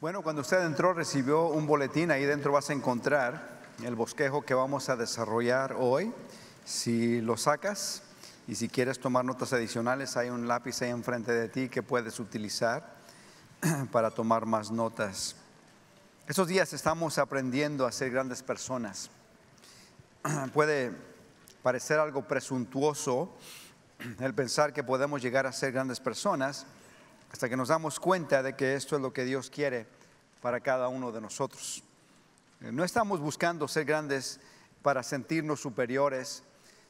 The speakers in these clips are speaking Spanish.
Bueno, cuando usted entró recibió un boletín, ahí dentro vas a encontrar el bosquejo que vamos a desarrollar hoy. Si lo sacas y si quieres tomar notas adicionales, hay un lápiz ahí enfrente de ti que puedes utilizar para tomar más notas. Esos días estamos aprendiendo a ser grandes personas. Puede parecer algo presuntuoso el pensar que podemos llegar a ser grandes personas, hasta que nos damos cuenta de que esto es lo que Dios quiere para cada uno de nosotros. Eh, no estamos buscando ser grandes para sentirnos superiores,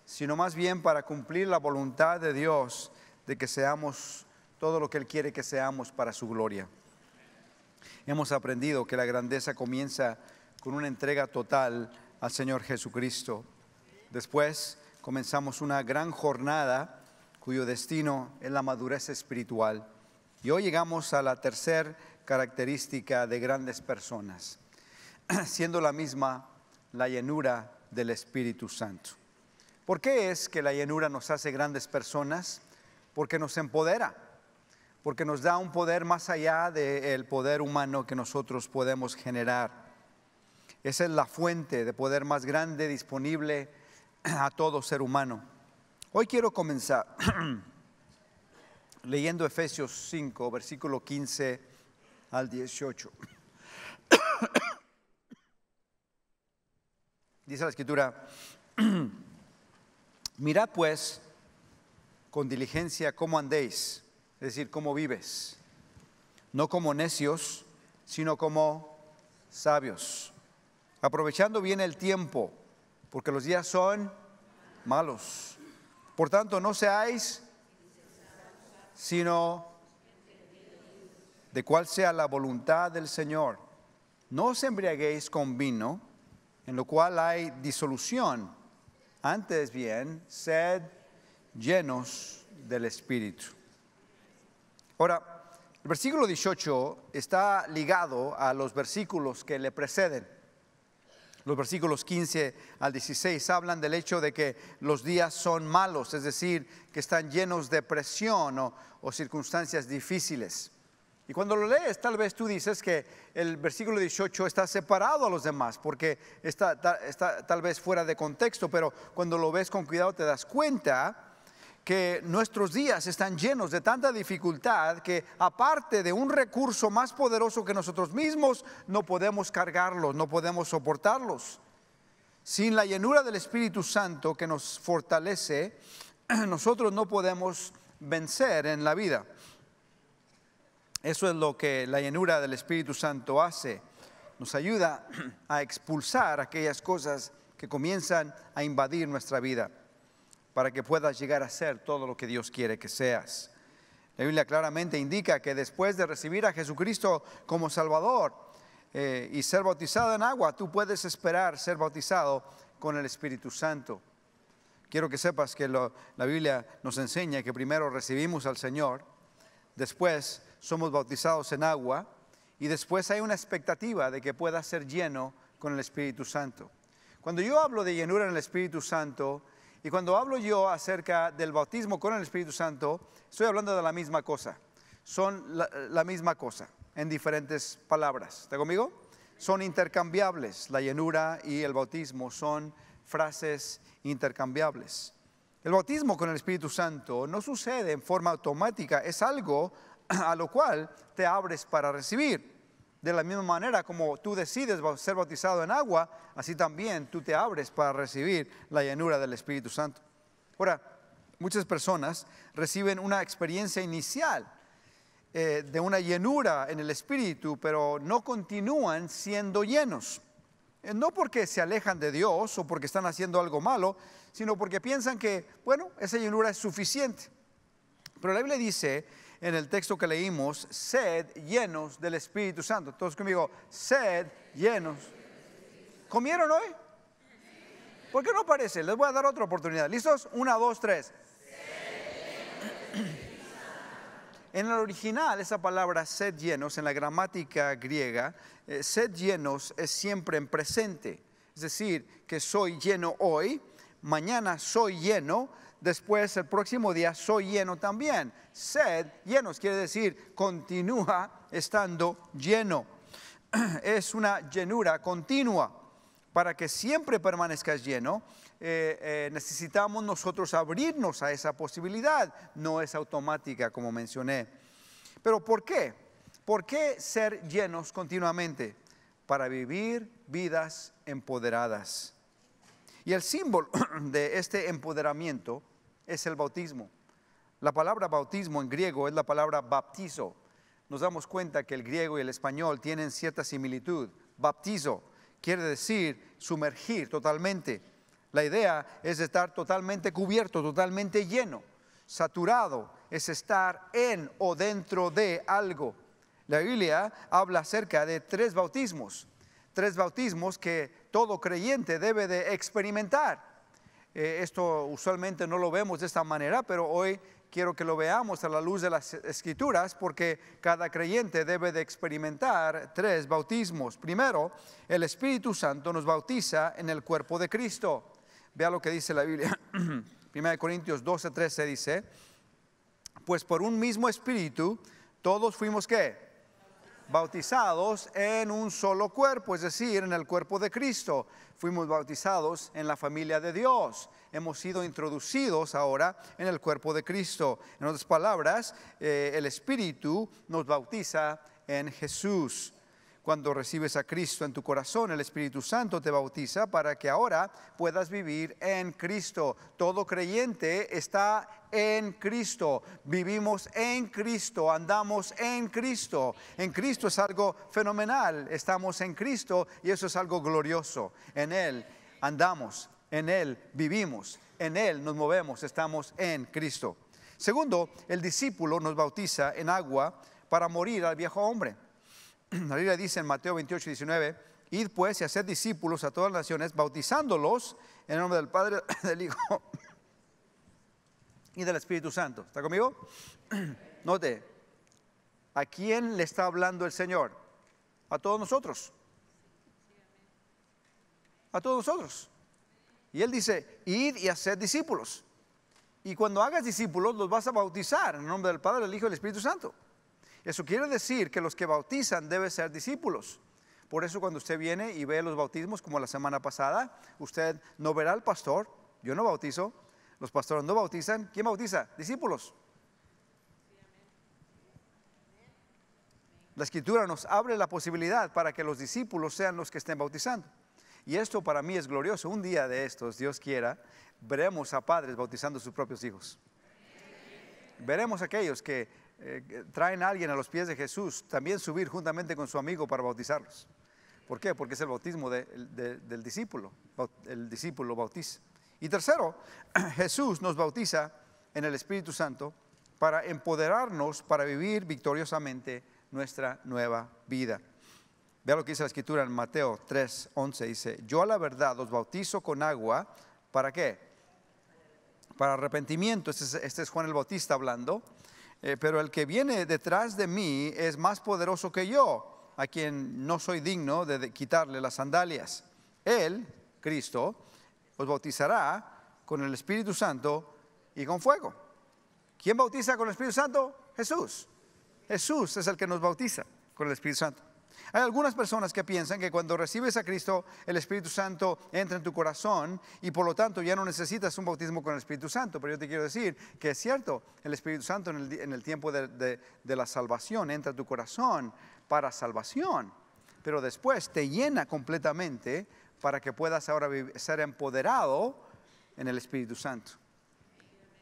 sino más bien para cumplir la voluntad de Dios de que seamos todo lo que Él quiere que seamos para su gloria. Hemos aprendido que la grandeza comienza con una entrega total al Señor Jesucristo. Después comenzamos una gran jornada cuyo destino es la madurez espiritual. Y hoy llegamos a la tercera característica de grandes personas, siendo la misma la llenura del Espíritu Santo. ¿Por qué es que la llenura nos hace grandes personas? Porque nos empodera, porque nos da un poder más allá del poder humano que nosotros podemos generar. Esa es la fuente de poder más grande disponible a todo ser humano. Hoy quiero comenzar leyendo Efesios 5, versículo 15 al 18. Dice la escritura, mirad pues con diligencia cómo andéis, es decir, cómo vives, no como necios, sino como sabios, aprovechando bien el tiempo, porque los días son malos. Por tanto, no seáis sino de cuál sea la voluntad del Señor. No os embriaguéis con vino, en lo cual hay disolución. Antes bien, sed llenos del Espíritu. Ahora, el versículo 18 está ligado a los versículos que le preceden los versículos 15 al 16 hablan del hecho de que los días son malos, es decir, que están llenos de presión o, circunstancias difíciles. Y cuando lo lees, tal vez tú dices que el versículo 18 está separado a los demás, porque está, tal vez fuera de contexto, pero cuando lo ves con cuidado te das cuenta que nuestros días están llenos de tanta dificultad que aparte de un recurso más poderoso que nosotros mismos, no podemos cargarlos, no podemos soportarlos. Sin la llenura del Espíritu Santo que nos fortalece, nosotros no podemos vencer en la vida. Eso es lo que la llenura del Espíritu Santo hace. Nos ayuda a expulsar aquellas cosas que comienzan a invadir nuestra vida para que puedas llegar a ser todo lo que Dios quiere que seas. La Biblia claramente indica que después de recibir a Jesucristo como Salvador eh, y ser bautizado en agua, tú puedes esperar ser bautizado con el Espíritu Santo. Quiero que sepas que la Biblia nos enseña que primero recibimos al Señor, después somos bautizados en agua y después hay una expectativa de que puedas ser lleno con el Espíritu Santo. Cuando yo hablo de llenura en el Espíritu Santo, y cuando hablo yo acerca del bautismo con el Espíritu Santo, estoy hablando de la misma cosa. Son la, misma cosa en diferentes palabras. ¿Está conmigo? Son intercambiables. La llenura y el bautismo son frases intercambiables. El bautismo con el Espíritu Santo no sucede en forma automática, es algo a lo cual te abres para recibir. De la misma manera como tú decides ser bautizado en agua, así también tú te abres para recibir la llenura del Espíritu Santo. Ahora, muchas personas reciben una experiencia inicial eh, de una llenura en el Espíritu, pero no continúan siendo llenos. Eh, no porque se alejan de Dios o porque están haciendo algo malo, sino porque piensan que, bueno, esa llenura es suficiente. Pero la Biblia dice en el texto que leímos, sed llenos del Espíritu Santo. Todos conmigo, sed llenos. ¿Comieron hoy? ¿Por qué no parece? Les voy a dar otra oportunidad. ¿Listos? Una, dos, tres. En el original, esa palabra sed llenos, en la gramática griega, eh, sed llenos es siempre en presente. Es decir, que soy lleno hoy, mañana soy lleno, Después, el próximo día, soy lleno también. Sed llenos quiere decir continúa estando lleno. Es una llenura continua. Para que siempre permanezcas lleno, eh, eh, necesitamos nosotros abrirnos a esa posibilidad. No es automática, como mencioné. Pero ¿por qué? ¿Por qué ser llenos continuamente? Para vivir vidas empoderadas. Y el símbolo de este empoderamiento es el bautismo. La palabra bautismo en griego es la palabra baptizo. Nos damos cuenta que el griego y el español tienen cierta similitud. Baptizo quiere decir sumergir totalmente. La idea es estar totalmente cubierto, totalmente lleno. Saturado es estar en o dentro de algo. La Biblia habla acerca de tres bautismos, tres bautismos que todo creyente debe de experimentar. Eh, esto usualmente no lo vemos de esta manera, pero hoy quiero que lo veamos a la luz de las escrituras porque cada creyente debe de experimentar tres bautismos. Primero, el Espíritu Santo nos bautiza en el cuerpo de Cristo. Vea lo que dice la Biblia. 1 Corintios 12, 13 dice, pues por un mismo espíritu todos fuimos qué? bautizados en un solo cuerpo, es decir, en el cuerpo de Cristo. Fuimos bautizados en la familia de Dios. Hemos sido introducidos ahora en el cuerpo de Cristo. En otras palabras, eh, el Espíritu nos bautiza en Jesús. Cuando recibes a Cristo en tu corazón, el Espíritu Santo te bautiza para que ahora puedas vivir en Cristo. Todo creyente está en Cristo, vivimos en Cristo, andamos en Cristo. En Cristo es algo fenomenal, estamos en Cristo y eso es algo glorioso. En Él andamos, en Él vivimos, en Él nos movemos, estamos en Cristo. Segundo, el discípulo nos bautiza en agua para morir al viejo hombre. La Biblia dice en Mateo 28, 19, id pues y haced discípulos a todas las naciones, bautizándolos en el nombre del Padre, del Hijo y del Espíritu Santo. ¿Está conmigo? Note, ¿a quién le está hablando el Señor? A todos nosotros. A todos nosotros. Y Él dice, id y haced discípulos. Y cuando hagas discípulos, los vas a bautizar en el nombre del Padre, del Hijo y del Espíritu Santo. Eso quiere decir que los que bautizan deben ser discípulos. Por eso cuando usted viene y ve los bautismos, como la semana pasada, usted no verá al pastor, yo no bautizo, los pastores no bautizan. ¿Quién bautiza? Discípulos. La escritura nos abre la posibilidad para que los discípulos sean los que estén bautizando. Y esto para mí es glorioso. Un día de estos, Dios quiera, veremos a padres bautizando a sus propios hijos. Veremos a aquellos que eh, traen a alguien a los pies de Jesús, también subir juntamente con su amigo para bautizarlos. ¿Por qué? Porque es el bautismo del discípulo, el discípulo bautiza. Y tercero, Jesús nos bautiza en el Espíritu Santo para empoderarnos para vivir victoriosamente nuestra nueva vida. Vea lo que dice la escritura en Mateo 3, 11. Dice, yo a la verdad os bautizo con agua. ¿Para qué? Para arrepentimiento. este es este Juan el Bautista hablando. Eh, pero el que viene detrás de mí es más poderoso que yo, a quien no soy digno de, de quitarle las sandalias. Él, Cristo, os bautizará con el Espíritu Santo y con fuego. ¿Quién bautiza con el Espíritu Santo? Jesús. Jesús es el que nos bautiza con el Espíritu Santo. Hay algunas personas que piensan que cuando recibes a Cristo, el Espíritu Santo entra en tu corazón y por lo tanto ya no necesitas un bautismo con el Espíritu Santo. Pero yo te quiero decir que es cierto, el Espíritu Santo en el, tiempo de, de la salvación entra en tu corazón para salvación, pero después te llena completamente para que puedas ahora ser empoderado en el Espíritu Santo.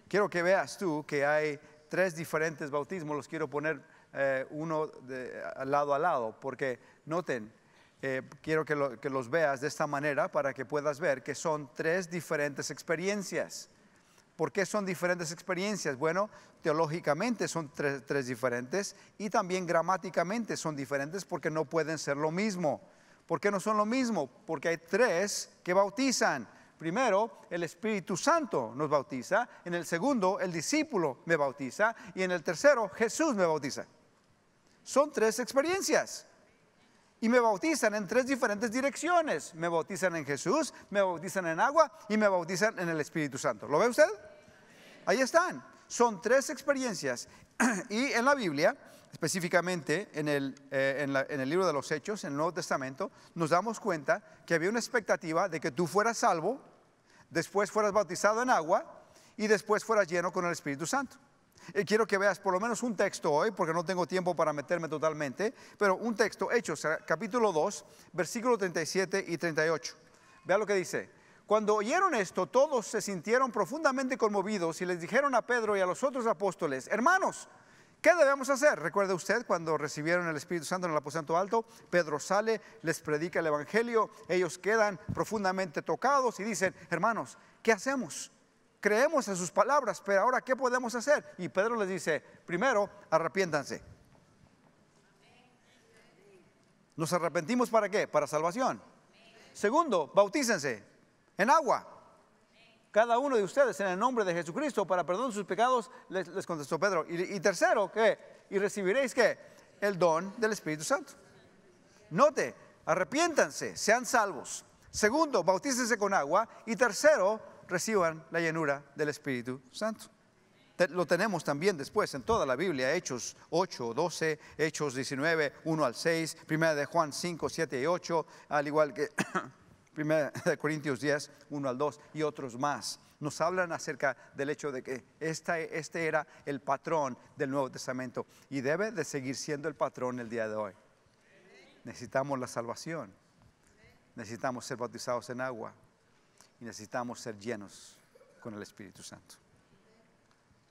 Quiero que veas tú que hay tres diferentes bautismos, los quiero poner eh, uno de, lado a lado, porque noten, eh, quiero que, los veas de esta manera para que puedas ver que son tres diferentes experiencias. ¿Por qué son diferentes experiencias? Bueno, teológicamente son tres, diferentes y también gramáticamente son diferentes porque no pueden ser lo mismo. ¿Por qué no son lo mismo? Porque hay tres que bautizan. Primero, el Espíritu Santo nos bautiza. En el segundo, el discípulo me bautiza. Y en el tercero, Jesús me bautiza son tres experiencias. Y me bautizan en tres diferentes direcciones. Me bautizan en Jesús, me bautizan en agua y me bautizan en el Espíritu Santo. ¿Lo ve usted? Ahí están. Son tres experiencias. Y en la Biblia, específicamente en el, eh, en el libro de los Hechos, en el Nuevo Testamento, nos damos cuenta que había una expectativa de que tú fueras salvo, después fueras bautizado en agua y después fueras lleno con el Espíritu Santo. Eh, quiero que veas por lo menos un texto hoy, porque no tengo tiempo para meterme totalmente, pero un texto, hecho, eh, capítulo 2, versículo 37 y 38. Vea lo que dice. Cuando oyeron esto, todos se sintieron profundamente conmovidos y les dijeron a Pedro y a los otros apóstoles, hermanos, ¿Qué debemos hacer? Recuerde usted cuando recibieron el Espíritu Santo en el aposento alto, Pedro sale, les predica el Evangelio, ellos quedan profundamente tocados y dicen, hermanos, ¿qué hacemos? creemos en sus palabras, pero ahora ¿qué podemos hacer? Y Pedro les dice, primero, arrepiéntanse. ¿Nos arrepentimos para qué? Para salvación. Segundo, bautícense en agua. Cada uno de ustedes en el nombre de Jesucristo para perdón de sus pecados, les, contestó Pedro. Y, tercero, ¿qué? Y recibiréis qué? El don del Espíritu Santo. Note, arrepiéntanse, sean salvos. Segundo, bautícense con agua. Y tercero, reciban la llenura del Espíritu Santo. Lo tenemos también después en toda la Biblia, Hechos 8, 12, Hechos 19, 1 al 6, 1 de Juan 5, 7 y 8, al igual que Primera de Corintios 10, 1 al 2 y otros más. Nos hablan acerca del hecho de que este era el patrón del Nuevo Testamento y debe de seguir siendo el patrón el día de hoy. Necesitamos la salvación. Necesitamos ser bautizados en agua y necesitamos ser llenos con el Espíritu Santo.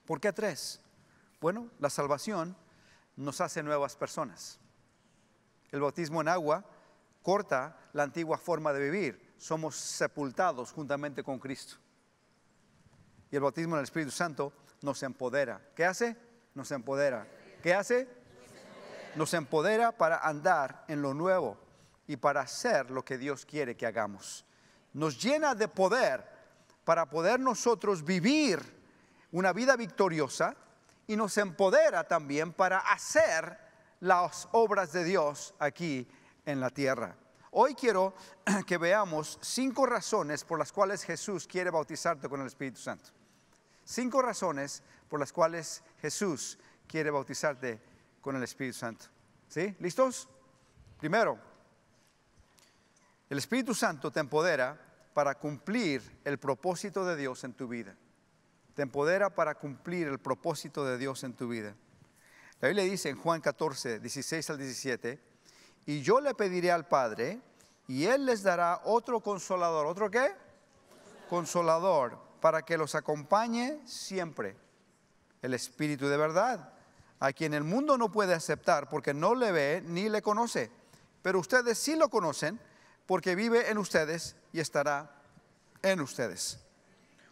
¿Por qué tres? Bueno, la salvación nos hace nuevas personas. El bautismo en agua corta la antigua forma de vivir. Somos sepultados juntamente con Cristo. Y el bautismo en el Espíritu Santo nos empodera. ¿Qué hace? Nos empodera. ¿Qué hace? Nos empodera para andar en lo nuevo y para hacer lo que Dios quiere que hagamos nos llena de poder para poder nosotros vivir una vida victoriosa y nos empodera también para hacer las obras de Dios aquí en la tierra. Hoy quiero que veamos cinco razones por las cuales Jesús quiere bautizarte con el Espíritu Santo. Cinco razones por las cuales Jesús quiere bautizarte con el Espíritu Santo. ¿Sí? ¿Listos? Primero, el Espíritu Santo te empodera para cumplir el propósito de Dios en tu vida. Te empodera para cumplir el propósito de Dios en tu vida. La Biblia dice en Juan 14, 16 al 17, y yo le pediré al Padre, y Él les dará otro consolador. ¿Otro qué? Consolador, para que los acompañe siempre. El Espíritu de verdad, a quien el mundo no puede aceptar porque no le ve ni le conoce. Pero ustedes sí lo conocen porque vive en ustedes y estará en ustedes.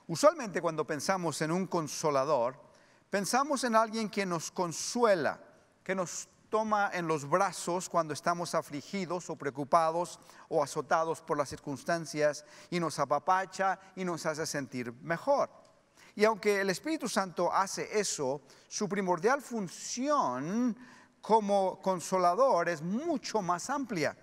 Usualmente cuando pensamos en un consolador, pensamos en alguien que nos consuela, que nos toma en los brazos cuando estamos afligidos o preocupados o azotados por las circunstancias y nos apapacha y nos hace sentir mejor. Y aunque el Espíritu Santo hace eso, su primordial función como consolador es mucho más amplia.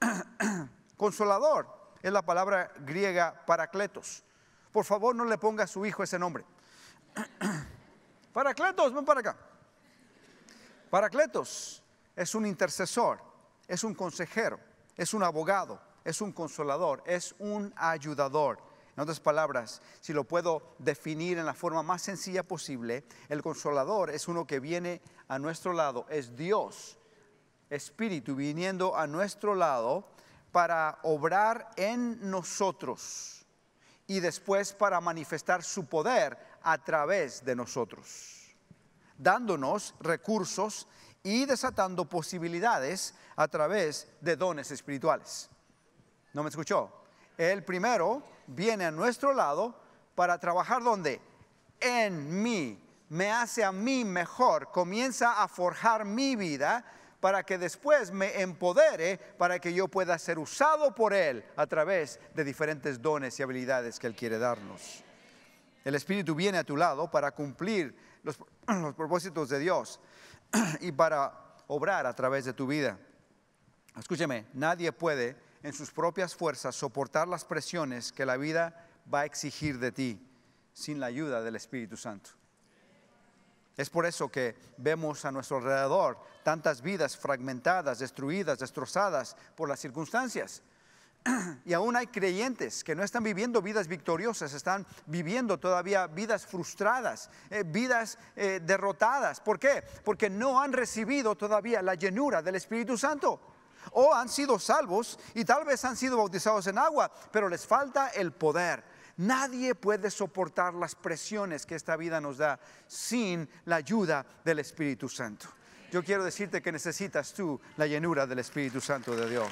Consolador es la palabra griega paracletos. Por favor, no le ponga a su hijo ese nombre. Paracletos, ven para acá. Paracletos es un intercesor, es un consejero, es un abogado, es un consolador, es un ayudador. En otras palabras, si lo puedo definir en la forma más sencilla posible, el consolador es uno que viene a nuestro lado, es Dios, Espíritu, viniendo a nuestro lado para obrar en nosotros y después para manifestar su poder a través de nosotros, dándonos recursos y desatando posibilidades a través de dones espirituales. ¿No me escuchó? El primero viene a nuestro lado para trabajar donde? En mí, me hace a mí mejor, comienza a forjar mi vida para que después me empodere, para que yo pueda ser usado por Él a través de diferentes dones y habilidades que Él quiere darnos. El Espíritu viene a tu lado para cumplir los, propósitos de Dios y para obrar a través de tu vida. Escúcheme, nadie puede en sus propias fuerzas soportar las presiones que la vida va a exigir de ti sin la ayuda del Espíritu Santo. Es por eso que vemos a nuestro alrededor tantas vidas fragmentadas, destruidas, destrozadas por las circunstancias. Y aún hay creyentes que no están viviendo vidas victoriosas, están viviendo todavía vidas frustradas, eh, vidas eh, derrotadas. ¿Por qué? Porque no han recibido todavía la llenura del Espíritu Santo. O han sido salvos y tal vez han sido bautizados en agua, pero les falta el poder Nadie puede soportar las presiones que esta vida nos da sin la ayuda del Espíritu Santo. Yo quiero decirte que necesitas tú la llenura del Espíritu Santo de Dios.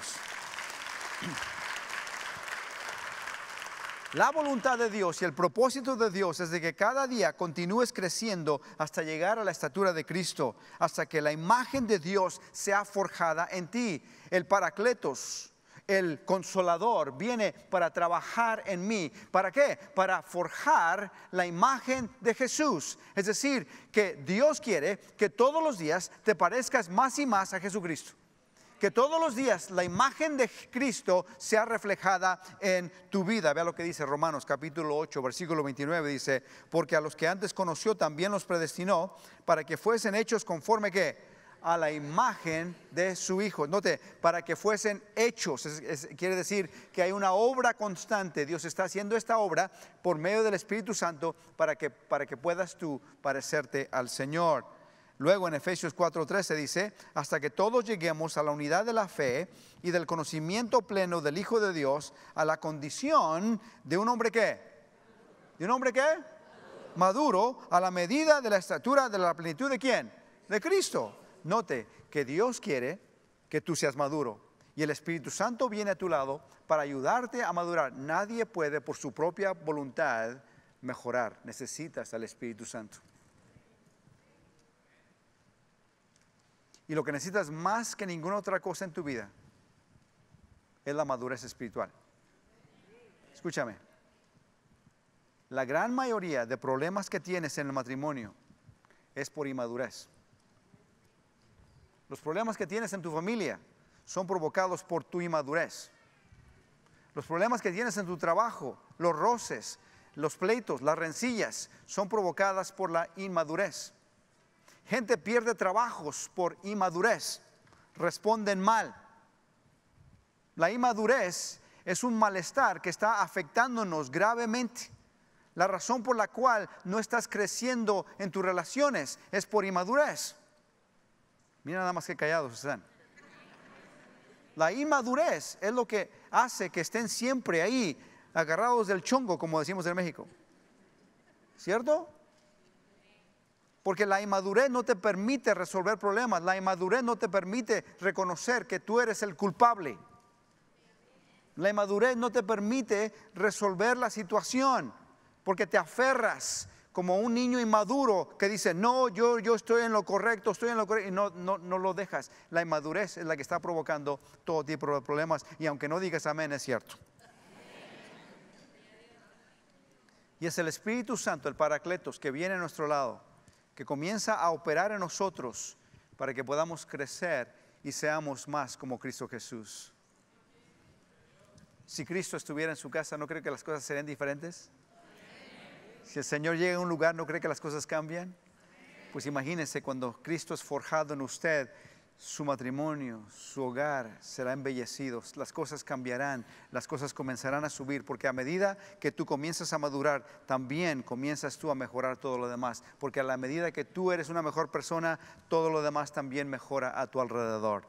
La voluntad de Dios y el propósito de Dios es de que cada día continúes creciendo hasta llegar a la estatura de Cristo, hasta que la imagen de Dios sea forjada en ti. El Paracletos, el consolador viene para trabajar en mí. ¿Para qué? Para forjar la imagen de Jesús. Es decir, que Dios quiere que todos los días te parezcas más y más a Jesucristo. Que todos los días la imagen de Cristo sea reflejada en tu vida. Vea lo que dice Romanos capítulo 8, versículo 29. Dice, porque a los que antes conoció también los predestinó para que fuesen hechos conforme que a la imagen de su Hijo. Note, para que fuesen hechos, quiere decir que hay una obra constante. Dios está haciendo esta obra por medio del Espíritu Santo para que, para que puedas tú parecerte al Señor. Luego en Efesios 4:13 dice, hasta que todos lleguemos a la unidad de la fe y del conocimiento pleno del Hijo de Dios, a la condición de un hombre que, de un hombre que, maduro, a la medida de la estatura de la plenitud de quién? De Cristo. Note que Dios quiere que tú seas maduro y el Espíritu Santo viene a tu lado para ayudarte a madurar. Nadie puede por su propia voluntad mejorar. Necesitas al Espíritu Santo. Y lo que necesitas más que ninguna otra cosa en tu vida es la madurez espiritual. Escúchame. La gran mayoría de problemas que tienes en el matrimonio es por inmadurez. Los problemas que tienes en tu familia son provocados por tu inmadurez. Los problemas que tienes en tu trabajo, los roces, los pleitos, las rencillas, son provocadas por la inmadurez. Gente pierde trabajos por inmadurez, responden mal. La inmadurez es un malestar que está afectándonos gravemente. La razón por la cual no estás creciendo en tus relaciones es por inmadurez. Mira nada más que callados están. La inmadurez es lo que hace que estén siempre ahí, agarrados del chongo, como decimos en México. ¿Cierto? Porque la inmadurez no te permite resolver problemas, la inmadurez no te permite reconocer que tú eres el culpable. La inmadurez no te permite resolver la situación, porque te aferras como un niño inmaduro que dice, no, yo, yo estoy en lo correcto, estoy en lo correcto, y no, no, no lo dejas. La inmadurez es la que está provocando todo tipo de problemas, y aunque no digas amén, es cierto. Y es el Espíritu Santo, el Paracletos, que viene a nuestro lado, que comienza a operar en nosotros para que podamos crecer y seamos más como Cristo Jesús. Si Cristo estuviera en su casa, ¿no creo que las cosas serían diferentes? Si el Señor llega a un lugar, ¿no cree que las cosas cambian? Pues imagínense cuando Cristo es forjado en usted, su matrimonio, su hogar será embellecido, las cosas cambiarán, las cosas comenzarán a subir, porque a medida que tú comienzas a madurar, también comienzas tú a mejorar todo lo demás, porque a la medida que tú eres una mejor persona, todo lo demás también mejora a tu alrededor.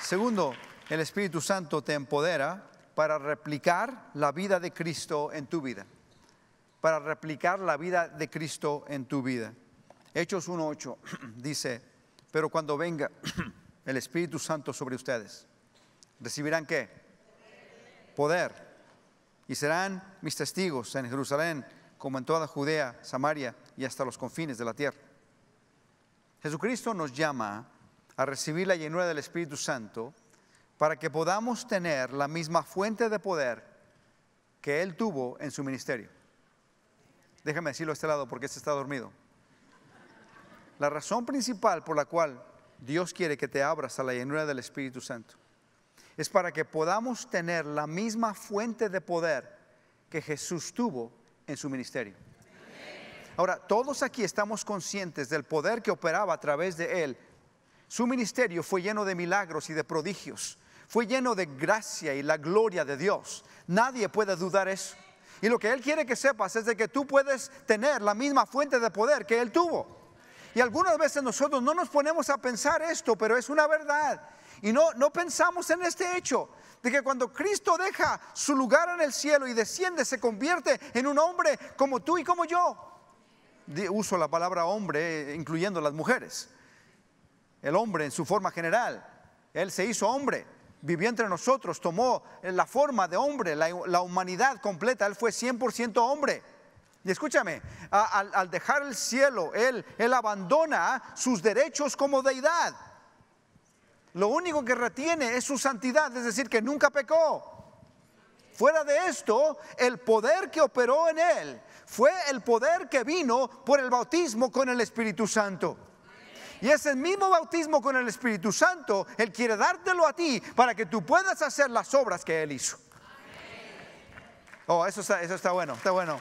Segundo, el Espíritu Santo te empodera para replicar la vida de Cristo en tu vida. Para replicar la vida de Cristo en tu vida. Hechos 1.8 dice, pero cuando venga el Espíritu Santo sobre ustedes, ¿recibirán qué? Poder. Y serán mis testigos en Jerusalén, como en toda Judea, Samaria y hasta los confines de la tierra. Jesucristo nos llama a recibir la llenura del Espíritu Santo para que podamos tener la misma fuente de poder que Él tuvo en su ministerio. Déjame decirlo a este lado porque este está dormido. La razón principal por la cual Dios quiere que te abras a la llenura del Espíritu Santo es para que podamos tener la misma fuente de poder que Jesús tuvo en su ministerio. Ahora, todos aquí estamos conscientes del poder que operaba a través de Él. Su ministerio fue lleno de milagros y de prodigios fue lleno de gracia y la gloria de Dios. Nadie puede dudar eso. Y lo que Él quiere que sepas es de que tú puedes tener la misma fuente de poder que Él tuvo. Y algunas veces nosotros no nos ponemos a pensar esto, pero es una verdad. Y no, no pensamos en este hecho, de que cuando Cristo deja su lugar en el cielo y desciende, se convierte en un hombre como tú y como yo. Uso la palabra hombre, eh, incluyendo las mujeres. El hombre en su forma general. Él se hizo hombre vivió entre nosotros, tomó eh, la forma de hombre, la, humanidad completa, Él fue 100% hombre. Y escúchame, al, dejar el cielo, él abandona sus derechos como deidad. Lo único que retiene es su santidad, es decir, que nunca pecó. Fuera de esto, el poder que operó en él fue el poder que vino por el bautismo con el Espíritu Santo. Y es el mismo bautismo con el Espíritu Santo, Él quiere dártelo a ti para que tú puedas hacer las obras que Él hizo. Oh, eso está, eso está bueno, está bueno.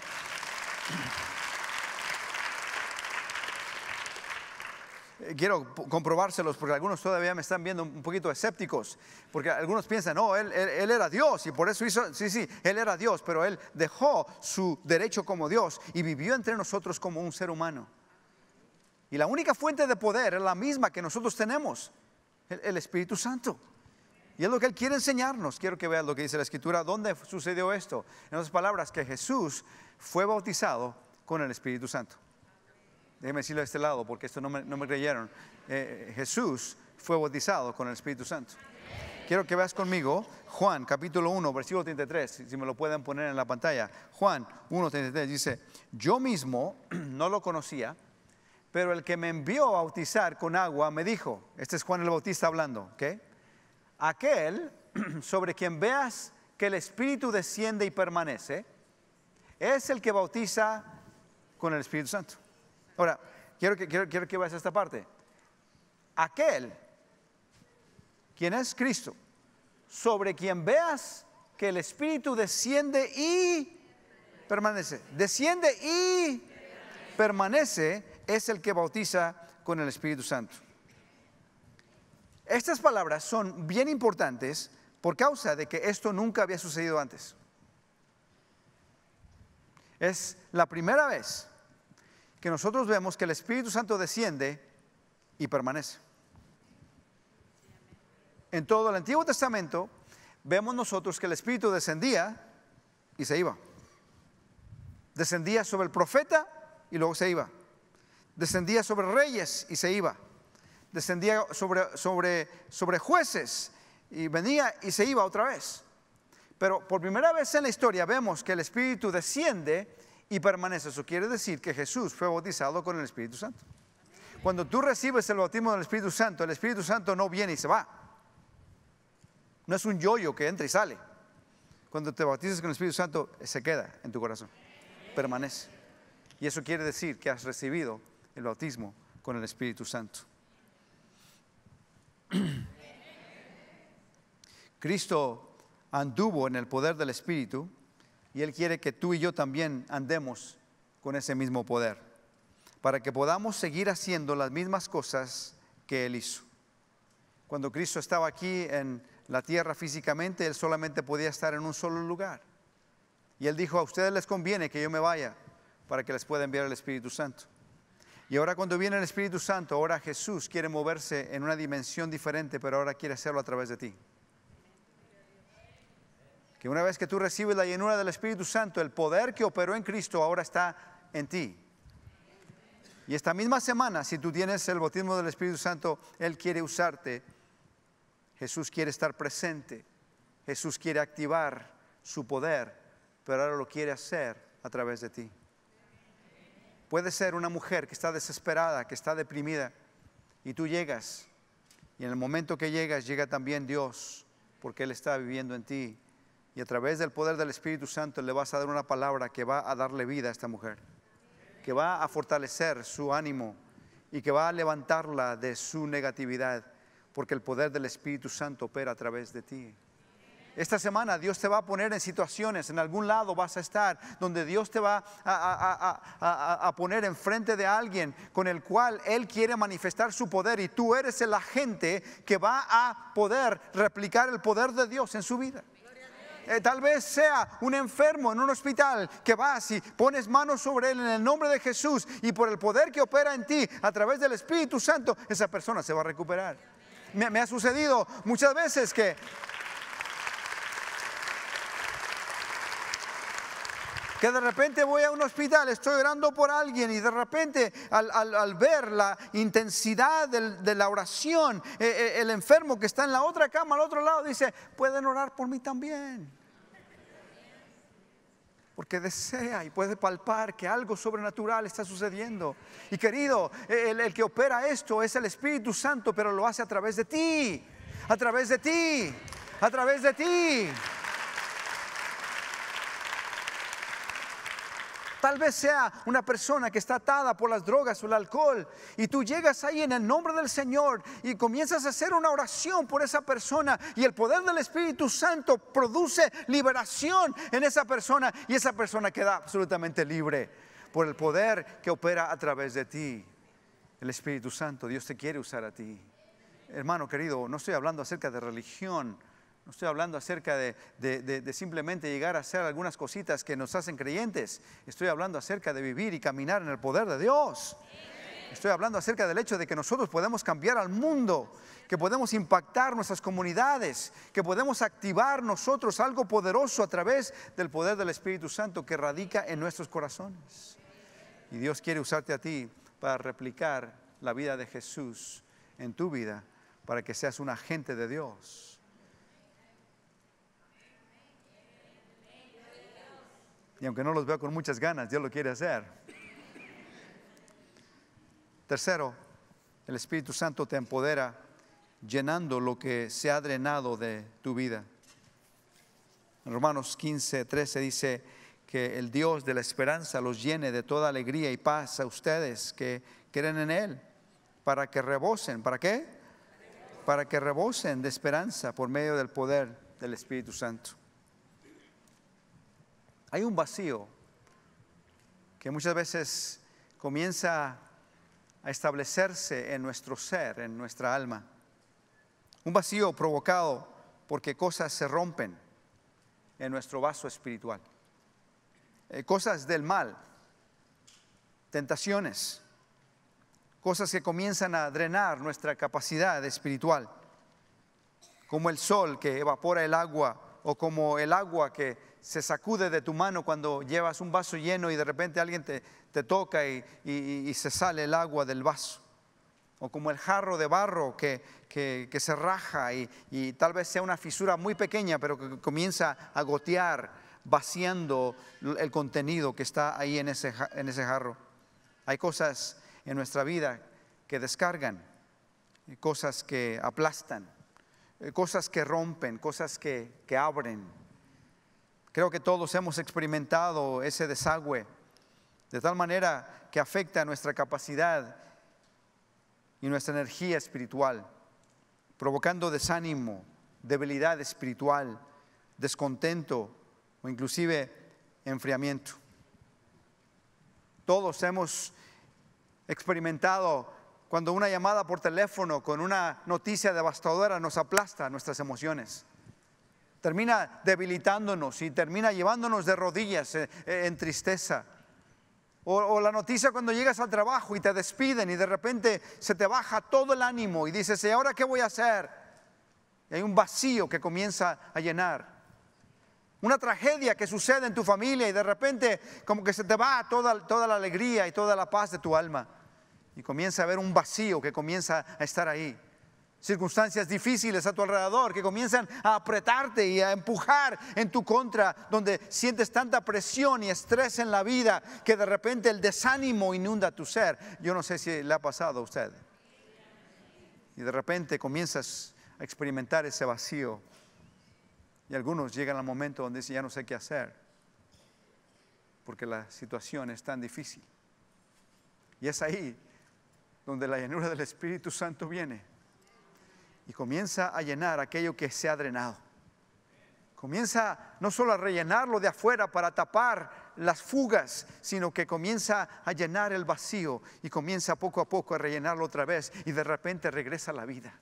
Eh, quiero comprobárselos porque algunos todavía me están viendo un poquito escépticos, porque algunos piensan, no, oh, él, era Dios y por eso hizo, sí, sí, él era Dios, pero él dejó su derecho como Dios y vivió entre nosotros como un ser humano. Y la única fuente de poder es la misma que nosotros tenemos, el, Espíritu Santo. Y es lo que Él quiere enseñarnos. Quiero que veas lo que dice la Escritura, dónde sucedió esto. En otras palabras, que Jesús fue bautizado con el Espíritu Santo. Déjeme decirlo de este lado porque esto no me, creyeron. Eh, Jesús fue bautizado con el Espíritu Santo. Quiero que veas conmigo Juan capítulo 1, versículo 33, si me lo pueden poner en la pantalla. Juan 1, 33 dice, yo mismo no lo conocía pero el que me envió a bautizar con agua me dijo, este es Juan el Bautista hablando, ¿ok? Aquel sobre quien veas que el Espíritu desciende y permanece, es el que bautiza con el Espíritu Santo. Ahora, quiero que, quiero, quiero que vayas esta parte. Aquel, quien es Cristo, sobre quien veas que el Espíritu desciende y permanece. Desciende y permanece es el que bautiza con el Espíritu Santo. Estas palabras son bien importantes por causa de que esto nunca había sucedido antes. Es la primera vez que nosotros vemos que el Espíritu Santo desciende y permanece. En todo el Antiguo Testamento vemos nosotros que el Espíritu descendía y se iba. Descendía sobre el profeta y luego se iba descendía sobre reyes y se iba, descendía sobre, sobre, sobre jueces y venía y se iba otra vez. Pero por primera vez en la historia vemos que el Espíritu desciende y permanece. Eso quiere decir que Jesús fue bautizado con el Espíritu Santo. Cuando tú recibes el bautismo del Espíritu Santo, el Espíritu Santo no viene y se va. No es un yoyo que entra y sale. Cuando te bautizas con el Espíritu Santo, se queda en tu corazón, permanece. Y eso quiere decir que has recibido el bautismo con el Espíritu Santo. Cristo anduvo en el poder del Espíritu y Él quiere que tú y yo también andemos con ese mismo poder, para que podamos seguir haciendo las mismas cosas que Él hizo. Cuando Cristo estaba aquí en la tierra físicamente, Él solamente podía estar en un solo lugar. Y Él dijo, a ustedes les conviene que yo me vaya para que les pueda enviar el Espíritu Santo. Y ahora cuando viene el Espíritu Santo, ahora Jesús quiere moverse en una dimensión diferente, pero ahora quiere hacerlo a través de ti. Que una vez que tú recibes la llenura del Espíritu Santo, el poder que operó en Cristo ahora está en ti. Y esta misma semana, si tú tienes el bautismo del Espíritu Santo, Él quiere usarte. Jesús quiere estar presente. Jesús quiere activar su poder, pero ahora lo quiere hacer a través de ti. Puede ser una mujer que está desesperada, que está deprimida, y tú llegas, y en el momento que llegas llega también Dios, porque Él está viviendo en ti, y a través del poder del Espíritu Santo le vas a dar una palabra que va a darle vida a esta mujer, que va a fortalecer su ánimo y que va a levantarla de su negatividad, porque el poder del Espíritu Santo opera a través de ti. Esta semana Dios te va a poner en situaciones, en algún lado vas a estar, donde Dios te va a, a, a, a, poner enfrente de alguien con el cual Él quiere manifestar su poder y tú eres el agente que va a poder replicar el poder de Dios en su vida. Eh, tal vez sea un enfermo en un hospital que vas y pones manos sobre él en el nombre de Jesús y por el poder que opera en ti a través del Espíritu Santo, esa persona se va a recuperar. me ha sucedido muchas veces que que de repente voy a un hospital, estoy orando por alguien y de repente al, ver la intensidad de la oración, eh, eh, el enfermo que está en la otra cama, al otro lado, dice, pueden orar por mí también. Porque desea y puede palpar que algo sobrenatural está sucediendo. Y querido, eh, el que opera esto es el Espíritu Santo, pero lo hace a través de ti, a través de ti, a través de ti. Tal vez sea una persona que está atada por las drogas o el alcohol y tú llegas ahí en el nombre del Señor y comienzas a hacer una oración por esa persona y el poder del Espíritu Santo produce liberación en esa persona y esa persona queda absolutamente libre por el poder que opera a través de ti. El Espíritu Santo, Dios te quiere usar a ti. Hermano querido, no estoy hablando acerca de religión no estoy hablando acerca de, simplemente llegar a hacer algunas cositas que nos hacen creyentes. Estoy hablando acerca de vivir y caminar en el poder de Dios. Estoy hablando acerca del hecho de que nosotros podemos cambiar al mundo, que podemos impactar nuestras comunidades, que podemos activar nosotros algo poderoso a través del poder del Espíritu Santo que radica en nuestros corazones. Y Dios quiere usarte a ti para replicar la vida de Jesús en tu vida, para que seas un agente de Dios Y aunque no los veo con muchas ganas, Dios lo quiere hacer. Tercero, el Espíritu Santo te empodera llenando lo que se ha drenado de tu vida. En Romanos 15, 13 dice que el Dios de la esperanza los llene de toda alegría y paz a ustedes que creen en Él, para que rebosen. ¿Para qué? Para que rebosen de esperanza por medio del poder del Espíritu Santo. Hay un vacío que muchas veces comienza a establecerse en nuestro ser, en nuestra alma. Un vacío provocado porque cosas se rompen en nuestro vaso espiritual. Eh, cosas del mal, tentaciones, cosas que comienzan a drenar nuestra capacidad espiritual, como el sol que evapora el agua o como el agua que se sacude de tu mano cuando llevas un vaso lleno y de repente alguien te, toca y, se sale el agua del vaso. O como el jarro de barro que, se raja y, tal vez sea una fisura muy pequeña, pero que comienza a gotear, vaciando el contenido que está ahí en ese, en ese jarro. Hay cosas en nuestra vida que descargan, cosas que aplastan, eh, cosas que rompen, cosas que, que abren Creo que todos hemos experimentado ese desagüe, de tal manera que afecta nuestra capacidad y nuestra energía espiritual, provocando desánimo, debilidad espiritual, descontento o inclusive enfriamiento. Todos hemos experimentado cuando una llamada por teléfono con una noticia devastadora nos aplasta nuestras emociones termina debilitándonos y termina llevándonos de rodillas eh, eh, en tristeza. O, la noticia cuando llegas al trabajo y te despiden y de repente se te baja todo el ánimo y dices, ¿y ahora qué voy a hacer? Y hay un vacío que comienza a llenar. Una tragedia que sucede en tu familia y de repente como que se te va toda, toda la alegría y toda la paz de tu alma. Y comienza a haber un vacío que comienza a estar ahí circunstancias difíciles a tu alrededor que comienzan a apretarte y a empujar en tu contra, donde sientes tanta presión y estrés en la vida que de repente el desánimo inunda tu ser. Yo no sé si le ha pasado a usted. Y de repente comienzas a experimentar ese vacío. Y algunos llegan al momento donde dicen, ya no sé qué hacer, porque la situación es tan difícil. Y es ahí donde la llanura del Espíritu Santo viene y comienza a llenar aquello que se ha drenado. Comienza no solo a rellenarlo de afuera para tapar las fugas, sino que comienza a llenar el vacío y comienza poco a poco a rellenarlo otra vez y de repente regresa la vida.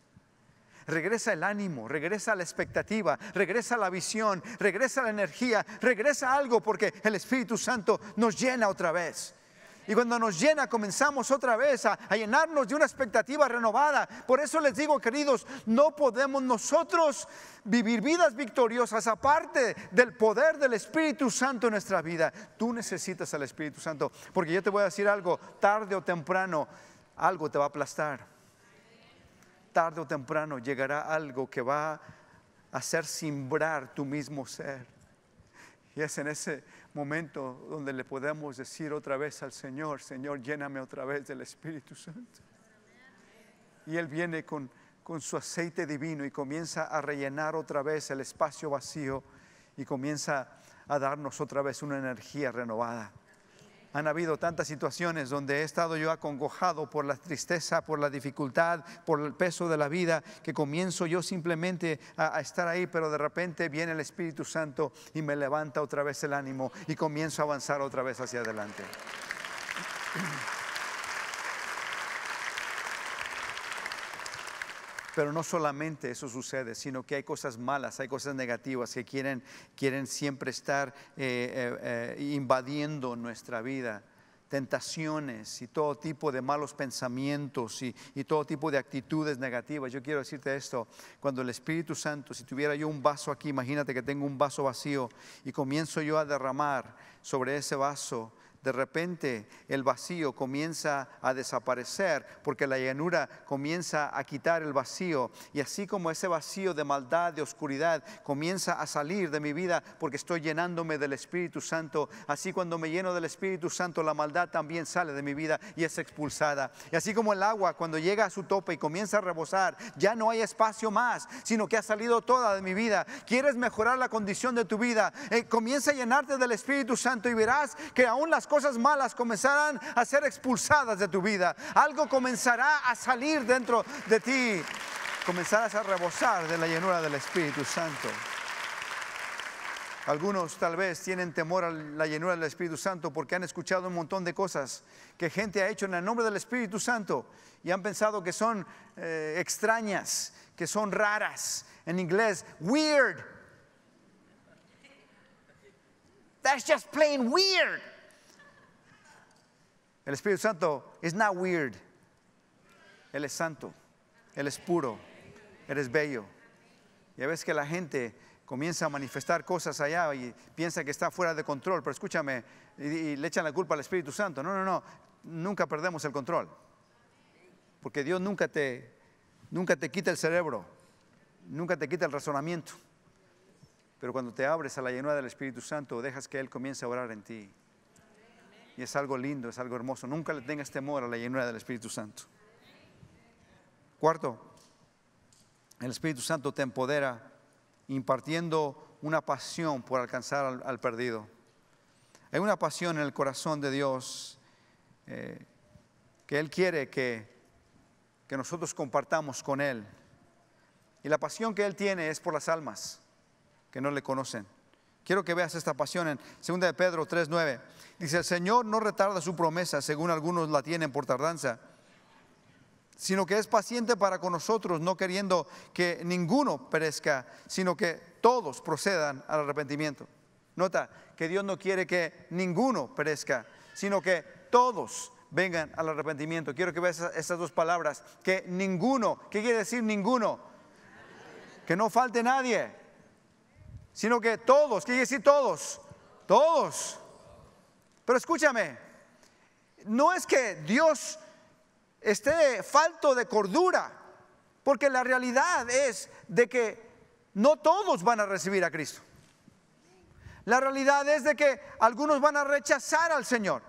Regresa el ánimo, regresa la expectativa, regresa la visión, regresa la energía, regresa algo porque el Espíritu Santo nos llena otra vez. Y cuando nos llena, comenzamos otra vez a, llenarnos de una expectativa renovada. Por eso les digo, queridos, no podemos nosotros vivir vidas victoriosas aparte del poder del Espíritu Santo en nuestra vida. Tú necesitas al Espíritu Santo, porque yo te voy a decir algo, tarde o temprano, algo te va a aplastar tarde o temprano llegará algo que va a hacer simbrar tu mismo ser. Y es en ese momento donde le podemos decir otra vez al Señor, Señor, lléname otra vez del Espíritu Santo. Y Él viene con, con su aceite divino y comienza a rellenar otra vez el espacio vacío y comienza a darnos otra vez una energía renovada. Han habido tantas situaciones donde he estado yo acongojado por la tristeza, por la dificultad, por el peso de la vida, que comienzo yo simplemente a, estar ahí, pero de repente viene el Espíritu Santo y me levanta otra vez el ánimo y comienzo a avanzar otra vez hacia adelante. Pero no solamente eso sucede, sino que hay cosas malas, hay cosas negativas que quieren, quieren siempre estar eh, eh, eh, invadiendo nuestra vida tentaciones y todo tipo de malos pensamientos y, y, todo tipo de actitudes negativas. Yo quiero decirte esto, cuando el Espíritu Santo, si tuviera yo un vaso aquí, imagínate que tengo un vaso vacío y comienzo yo a derramar sobre ese vaso de repente el vacío comienza a desaparecer porque la llanura comienza a quitar el vacío. Y así como ese vacío de maldad, de oscuridad, comienza a salir de mi vida porque estoy llenándome del Espíritu Santo, así cuando me lleno del Espíritu Santo, la maldad también sale de mi vida y es expulsada. Y así como el agua cuando llega a su tope y comienza a rebosar, ya no hay espacio más, sino que ha salido toda de mi vida. ¿Quieres mejorar la condición de tu vida? Eh, comienza a llenarte del Espíritu Santo y verás que aún las cosas malas comenzarán a ser expulsadas de tu vida. Algo comenzará a salir dentro de ti. Comenzarás a rebosar de la llenura del Espíritu Santo. Algunos tal vez tienen temor a la llenura del Espíritu Santo porque han escuchado un montón de cosas que gente ha hecho en el nombre del Espíritu Santo y han pensado que son eh, extrañas, que son raras. En inglés, weird. That's just plain weird. El Espíritu Santo es not weird. Él es santo, Él es puro, es bello. Ya ves que la gente comienza a manifestar cosas allá y piensa que está fuera de control, pero escúchame, y, le echan la culpa al Espíritu Santo. No, no, no, nunca perdemos el control. Porque Dios nunca te, nunca te quita el cerebro, nunca te quita el razonamiento. Pero cuando te abres a la llenura del Espíritu Santo, dejas que Él comience a orar en ti. Y es algo lindo, es algo hermoso. Nunca le tengas temor a la llenura del Espíritu Santo. Cuarto, el Espíritu Santo te empodera impartiendo una pasión por alcanzar al, perdido. Hay una pasión en el corazón de Dios eh, que Él quiere que, que nosotros compartamos con Él. Y la pasión que Él tiene es por las almas que no le conocen. Quiero que veas esta pasión en 2 de Pedro 3:9. Dice, "El Señor no retarda su promesa, según algunos la tienen por tardanza, sino que es paciente para con nosotros, no queriendo que ninguno perezca, sino que todos procedan al arrepentimiento." Nota que Dios no quiere que ninguno perezca, sino que todos vengan al arrepentimiento. Quiero que veas estas dos palabras, que ninguno, ¿qué quiere decir ninguno? Que no falte nadie sino que todos, quiere decir todos, todos. Pero escúchame, no es que Dios esté falto de cordura, porque la realidad es de que no todos van a recibir a Cristo. La realidad es de que algunos van a rechazar al Señor.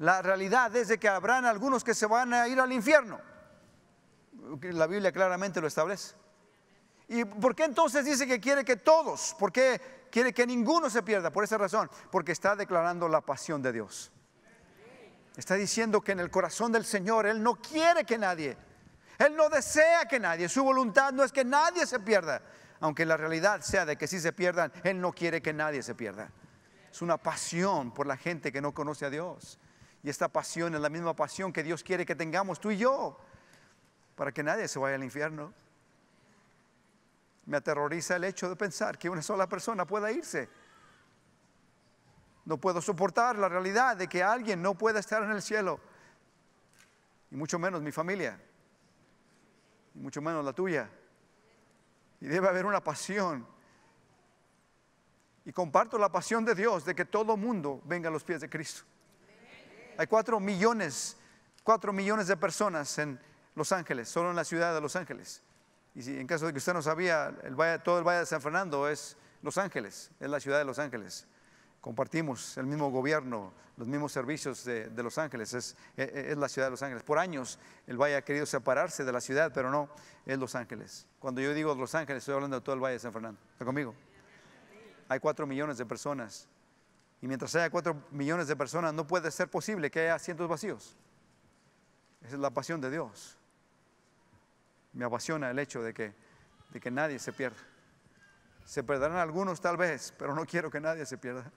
La realidad es de que habrán algunos que se van a ir al infierno. La Biblia claramente lo establece. ¿Y por qué entonces dice que quiere que todos? ¿Por qué quiere que ninguno se pierda? Por esa razón, porque está declarando la pasión de Dios. Está diciendo que en el corazón del Señor Él no quiere que nadie, Él no desea que nadie, su voluntad no es que nadie se pierda, aunque la realidad sea de que si se pierdan, Él no quiere que nadie se pierda. Es una pasión por la gente que no conoce a Dios. Y esta pasión es la misma pasión que Dios quiere que tengamos tú y yo, para que nadie se vaya al infierno. Me aterroriza el hecho de pensar que una sola persona pueda irse. No puedo soportar la realidad de que alguien no pueda estar en el cielo. Y mucho menos mi familia. Y mucho menos la tuya. Y debe haber una pasión. Y comparto la pasión de Dios de que todo mundo venga a los pies de Cristo. Hay cuatro millones, cuatro millones de personas en Los Ángeles, solo en la ciudad de Los Ángeles. Y si, en caso de que usted no sabía, el todo el Valle de San Fernando es Los Ángeles, es la ciudad de Los Ángeles. Compartimos el mismo gobierno, los mismos servicios de, Los Ángeles, e, e, es, la ciudad de Los Ángeles. Por años el Valle ha querido separarse de la ciudad, pero no, es Los Ángeles. Cuando yo digo Los Ángeles, estoy hablando de todo el Valle de San Fernando. ¿Está conmigo? Hay cuatro millones de personas. Y mientras haya cuatro millones de personas, no puede ser posible que haya asientos vacíos. Esa es la pasión de Dios me apasiona el hecho de que, de que nadie se pierda. Se perderán algunos tal vez, pero no quiero que nadie se pierda.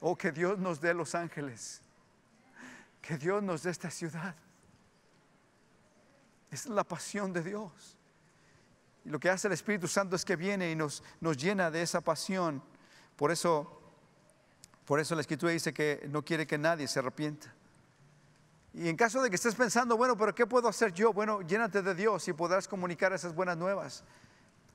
Oh, que Dios nos dé Los Ángeles. Que Dios nos dé esta ciudad. Es la pasión de Dios. Y lo que hace el Espíritu Santo es que viene y nos, nos llena de esa pasión. Por eso, por eso la Escritura dice que no quiere que nadie se arrepienta. Y en caso de que estés pensando, bueno, pero ¿qué puedo hacer yo? Bueno, llénate de Dios y podrás comunicar esas buenas nuevas.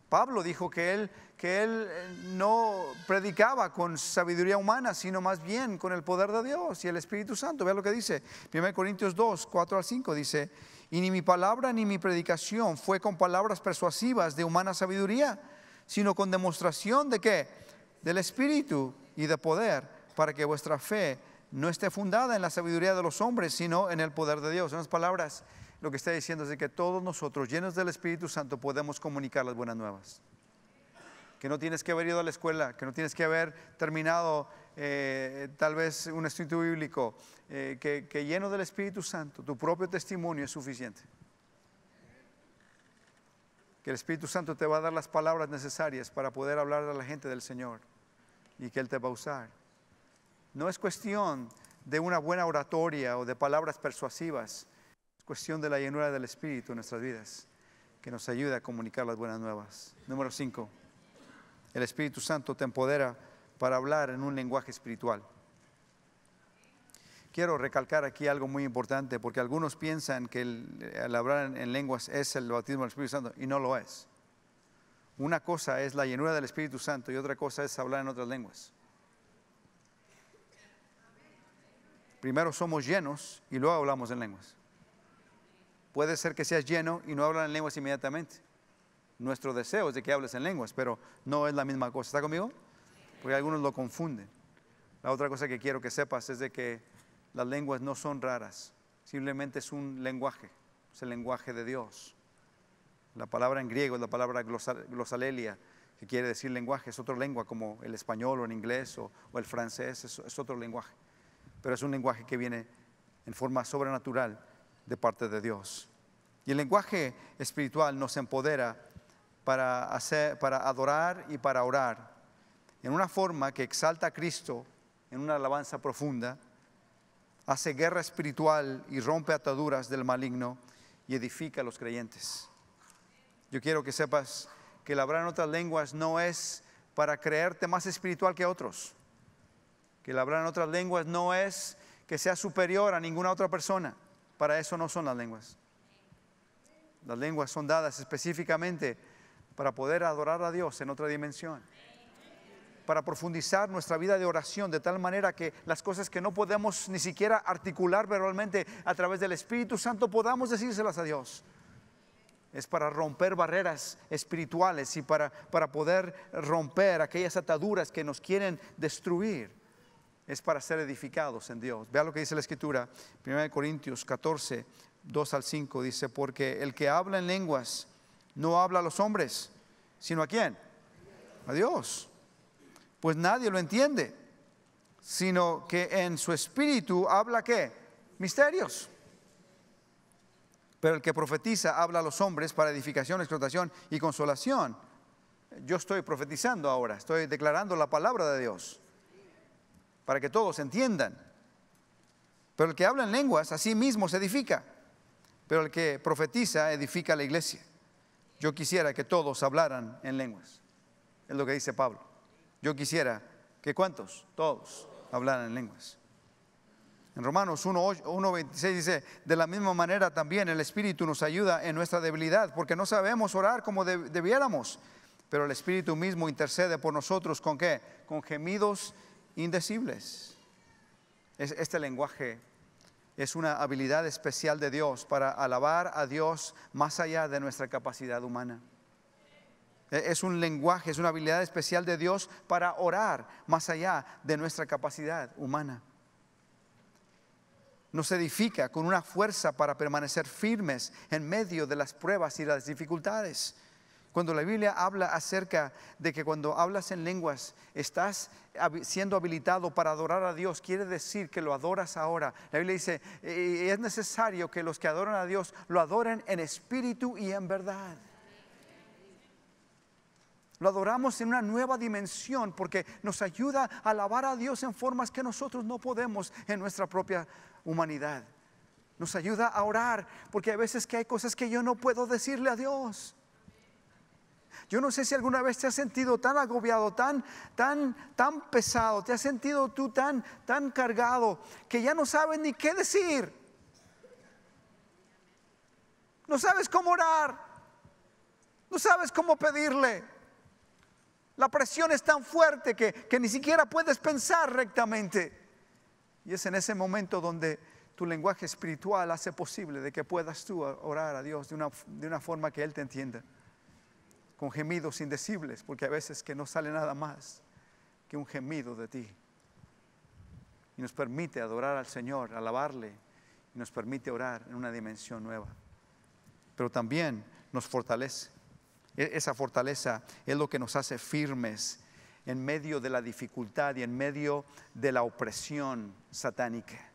Pablo dijo que él, que él eh, no predicaba con sabiduría humana, sino más bien con el poder de Dios y el Espíritu Santo. Vea lo que dice. 1 Corintios 2, 4 al 5 dice, y ni mi palabra ni mi predicación fue con palabras persuasivas de humana sabiduría, sino con demostración de qué? Del Espíritu y de poder, para que vuestra fe no esté fundada en la sabiduría de los hombres, sino en el poder de Dios. En las palabras, lo que está diciendo es que todos nosotros, llenos del Espíritu Santo, podemos comunicar las buenas nuevas. Que no tienes que haber ido a la escuela, que no tienes que haber terminado eh, tal vez un estudio bíblico, eh, que lleno del Espíritu Santo, tu propio testimonio es suficiente. Que el Espíritu Santo te va a dar las palabras necesarias para poder hablar a la gente del Señor y que Él te va a usar no es cuestión de una buena oratoria o de palabras persuasivas, es cuestión de la llenura del Espíritu en nuestras vidas, que nos ayuda a comunicar las buenas nuevas. Número cinco. El Espíritu Santo te empodera para hablar en un lenguaje espiritual. Quiero recalcar aquí algo muy importante, porque algunos piensan que el hablar en lenguas es el bautismo del Espíritu Santo, y no lo es. Una cosa es la llenura del Espíritu Santo y otra cosa es hablar en otras lenguas. primero somos llenos y luego hablamos en lenguas. Puede ser que seas lleno y no hablas en lenguas inmediatamente. Nuestro deseo es de que hables en lenguas, pero no es la misma cosa. ¿Está conmigo? Porque algunos lo confunden. La otra cosa que quiero que sepas es de que las lenguas no son raras, simplemente es un lenguaje, es el lenguaje de Dios. La palabra en griego es la palabra glosalelia, que quiere decir lenguaje, es otra lengua como el español o el inglés o, el francés, es otro lenguaje pero es un lenguaje que viene en forma sobrenatural de parte de Dios. Y el lenguaje espiritual nos empodera para, hacer, para adorar y para orar en una forma que exalta a Cristo en una alabanza profunda, hace guerra espiritual y rompe ataduras del maligno y edifica a los creyentes. Yo quiero que sepas que hablar en otras lenguas no es para creerte más espiritual que otros que el hablar en otras lenguas no es que sea superior a ninguna otra persona. Para eso no son las lenguas. Las lenguas son dadas específicamente para poder adorar a Dios en otra dimensión. Para profundizar nuestra vida de oración de tal manera que las cosas que no podemos ni siquiera articular verbalmente a través del Espíritu Santo podamos decírselas a Dios. Es para romper barreras espirituales y para, para poder romper aquellas ataduras que nos quieren destruir es para ser edificados en Dios. Vea lo que dice la Escritura, 1 Corintios 14, 2 al 5, dice, porque el que habla en lenguas no habla a los hombres, sino a quién? A Dios. Pues nadie lo entiende, sino que en su espíritu habla qué? Misterios. Pero el que profetiza habla a los hombres para edificación, explotación y consolación. Yo estoy profetizando ahora, estoy declarando la palabra de Dios para que todos entiendan. Pero el que habla en lenguas a sí mismo se edifica, pero el que profetiza edifica la iglesia. Yo quisiera que todos hablaran en lenguas, es lo que dice Pablo. Yo quisiera que cuántos, todos, hablaran en lenguas. En Romanos 1.26 dice, de la misma manera también el Espíritu nos ayuda en nuestra debilidad, porque no sabemos orar como debiéramos, pero el Espíritu mismo intercede por nosotros con qué? Con gemidos indecibles. este lenguaje es una habilidad especial de Dios para alabar a Dios más allá de nuestra capacidad humana. E, es un lenguaje, es una habilidad especial de Dios para orar más allá de nuestra capacidad humana. Nos edifica con una fuerza para permanecer firmes en medio de las pruebas y las dificultades. Cuando la Biblia habla acerca de que cuando hablas en lenguas estás siendo habilitado para adorar a Dios, quiere decir que lo adoras ahora. La Biblia dice, eh, es necesario que los que adoran a Dios lo adoren en espíritu y en verdad. Lo adoramos en una nueva dimensión porque nos ayuda a alabar a Dios en formas que nosotros no podemos en nuestra propia humanidad. Nos ayuda a orar porque a veces que hay cosas que yo no puedo decirle a Dios. Yo no sé si alguna vez te has sentido tan agobiado, tan, tan, tan pesado, te has sentido tú tan, tan cargado que ya no sabes ni qué decir. No sabes cómo orar. No sabes cómo pedirle. La presión es tan fuerte que, ni siquiera puedes pensar rectamente. Y es en ese momento donde tu lenguaje espiritual hace posible de que puedas tú orar a Dios de una, de una forma que Él te entienda con gemidos indecibles, porque a veces que no sale nada más que un gemido de ti. Y nos permite adorar al Señor, alabarle, y nos permite orar en una dimensión nueva. Pero también nos fortalece. E-, esa fortaleza es lo que nos hace firmes en medio de la dificultad y en medio de la opresión satánica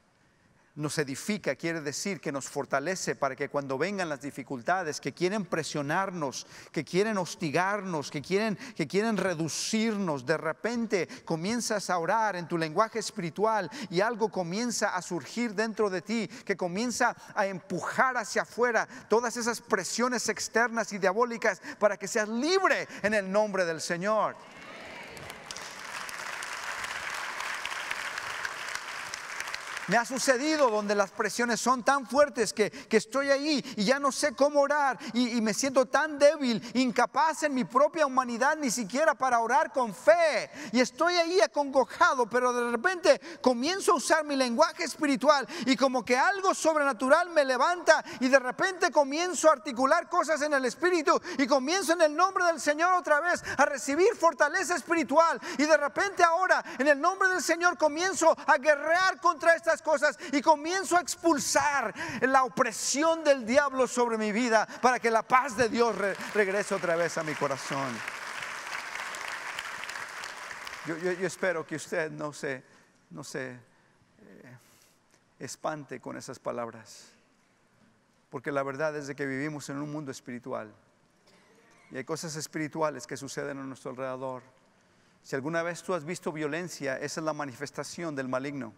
nos edifica, quiere decir que nos fortalece para que cuando vengan las dificultades, que quieren presionarnos, que quieren hostigarnos, que quieren, que quieren reducirnos, de repente comienzas a orar en tu lenguaje espiritual y algo comienza a surgir dentro de ti, que comienza a empujar hacia afuera todas esas presiones externas y diabólicas para que seas libre en el nombre del Señor. me ha sucedido donde las presiones son tan fuertes que, estoy ahí y ya no sé cómo orar y, y me siento tan débil, incapaz en mi propia humanidad ni siquiera para orar con fe. Y estoy ahí acongojado, pero de repente comienzo a usar mi lenguaje espiritual y como que algo sobrenatural me levanta y de repente comienzo a articular cosas en el espíritu y comienzo en el nombre del Señor otra vez a recibir fortaleza espiritual y de repente ahora en el nombre del Señor comienzo a guerrear contra estas cosas y comienzo a expulsar la opresión del diablo sobre mi vida para que la paz de Dios regrese otra vez a mi corazón. Yo, espero que usted no se, no se eh, espante con esas palabras, porque la verdad es de que vivimos en un mundo espiritual y hay cosas espirituales que suceden a nuestro alrededor. Si alguna vez tú has visto violencia, esa es la manifestación del maligno.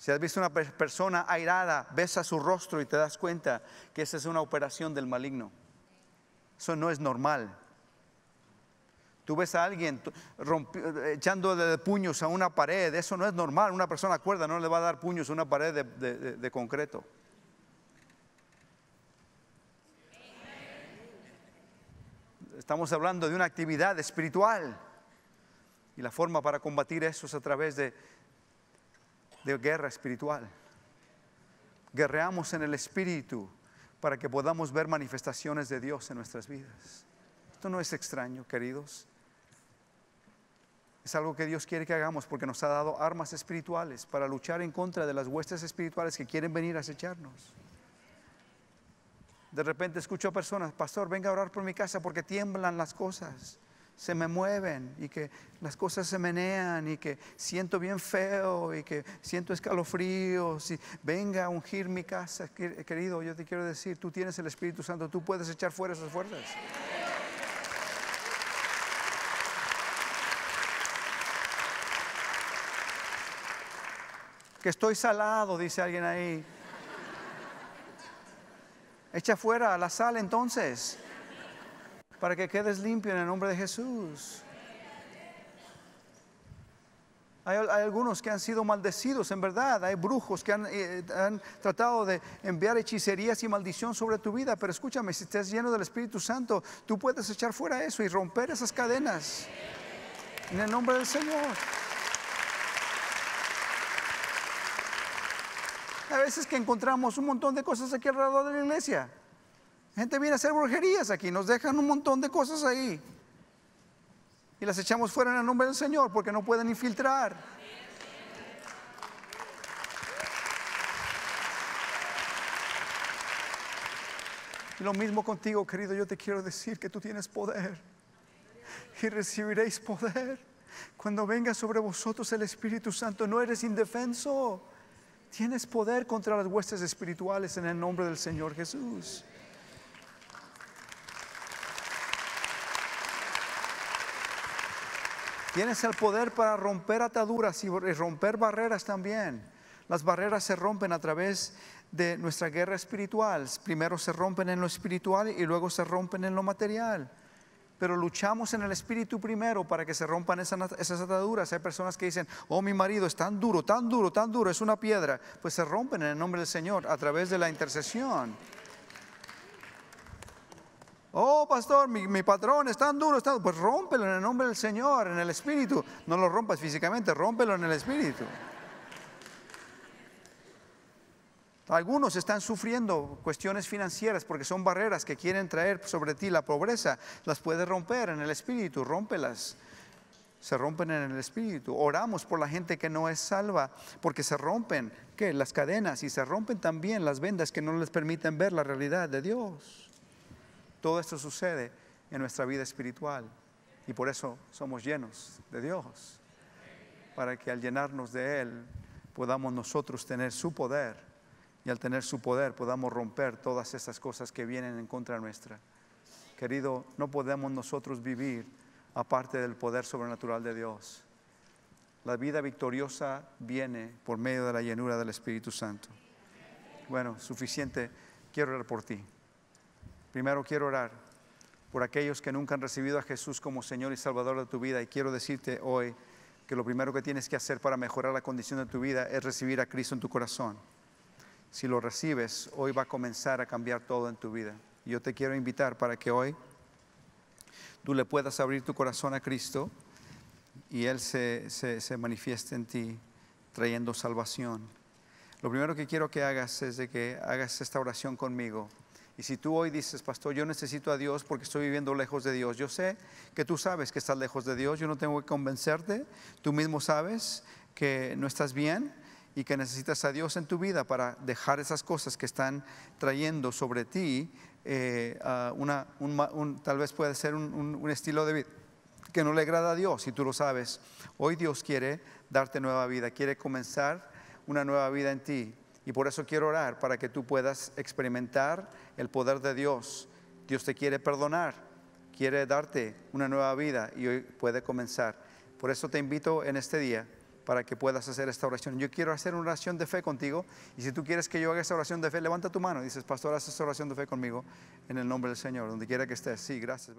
Si has visto una persona airada, ves a su rostro y te das cuenta que esa es una operación del maligno. Eso no es normal. Tú ves a alguien echando de puños a una pared, eso no es normal. Una persona cuerda no le va a dar puños a una pared de concreto. Estamos hablando de una actividad espiritual. Y la forma para combatir eso es a través de, de guerra espiritual. Guerreamos en el espíritu para que podamos ver manifestaciones de Dios en nuestras vidas. Esto no es extraño, queridos. Es algo que Dios quiere que hagamos porque nos ha dado armas espirituales para luchar en contra de las huestes espirituales que quieren venir a acecharnos. De repente escucho a personas, pastor, venga a orar por mi casa porque tiemblan las cosas se me mueven y que las cosas se menean y que siento bien feo y que siento escalofríos y venga a ungir mi casa, querido, yo te quiero decir, tú tienes el Espíritu Santo, tú puedes echar fuera esas fuerzas. que estoy salado, dice alguien ahí. Echa fuera la sal entonces para que quedes limpio en el nombre de Jesús. Hay, algunos que han sido maldecidos, en verdad. Hay brujos que han, eh, han, tratado de enviar hechicerías y maldición sobre tu vida. Pero escúchame, si estás lleno del Espíritu Santo, tú puedes echar fuera eso y romper esas cadenas. En el nombre del Señor. A veces que encontramos un montón de cosas aquí alrededor de la iglesia gente viene a hacer brujerías aquí, nos dejan un montón de cosas ahí. Y las echamos fuera en el nombre del Señor porque no pueden infiltrar. lo mismo contigo, querido, yo te quiero decir que tú tienes poder. Y recibiréis poder. Cuando venga sobre vosotros el Espíritu Santo, no eres indefenso. Tienes poder contra las huestes espirituales en el nombre del Señor Jesús. Tienes el poder para romper ataduras y romper barreras también. Las barreras se rompen a través de nuestra guerra espiritual. Primero se rompen en lo espiritual y luego se rompen en lo material. Pero luchamos en el espíritu primero para que se rompan esas, ataduras. Hay personas que dicen, oh mi marido es tan duro, tan duro, tan duro, es una piedra. Pues se rompen en el nombre del Señor a través de la intercesión. Oh, pastor, mi, patrón es tan duro, está... pues rómpelo en el nombre del Señor, en el Espíritu. No lo rompas físicamente, rómpelo en el Espíritu. Algunos están sufriendo cuestiones financieras porque son barreras que quieren traer sobre ti la pobreza. Las puedes romper en el espíritu, rómpelas. Se rompen en el espíritu. Oramos por la gente que no es salva porque se rompen que las cadenas y se rompen también las vendas que no les permiten ver la realidad de Dios. Todo esto sucede en nuestra vida espiritual y por eso somos llenos de Dios, para que al llenarnos de Él podamos nosotros tener su poder y al tener su poder podamos romper todas esas cosas que vienen en contra nuestra. Querido, no podemos nosotros vivir aparte del poder sobrenatural de Dios. La vida victoriosa viene por medio de la llenura del Espíritu Santo. Bueno, suficiente, quiero orar por ti. Primero quiero orar por aquellos que nunca han recibido a Jesús como Señor y Salvador de tu vida y quiero decirte hoy que lo primero que tienes que hacer para mejorar la condición de tu vida es recibir a Cristo en tu corazón. Si lo recibes, hoy va a comenzar a cambiar todo en tu vida. Yo te quiero invitar para que hoy tú le puedas abrir tu corazón a Cristo y Él se, se, manifieste en ti trayendo salvación. Lo primero que quiero que hagas es de que hagas esta oración conmigo y si tú hoy dices, pastor, yo necesito a Dios porque estoy viviendo lejos de Dios, yo sé que tú sabes que estás lejos de Dios, yo no tengo que convencerte, tú mismo sabes que no estás bien y que necesitas a Dios en tu vida para dejar esas cosas que están trayendo sobre ti, eh, una, tal vez puede ser un, un estilo de vida que no le agrada a Dios, y tú lo sabes. Hoy Dios quiere darte nueva vida, quiere comenzar una nueva vida en ti. Y por eso quiero orar, para que tú puedas experimentar el poder de Dios. Dios te quiere perdonar, quiere darte una nueva vida y hoy puede comenzar. Por eso te invito en este día para que puedas hacer esta oración. Yo quiero hacer una oración de fe contigo y si tú quieres que yo haga esta oración de fe, levanta tu mano y dices, pastor, haz esta oración de fe conmigo en el nombre del Señor, donde quiera que estés. Sí, gracias.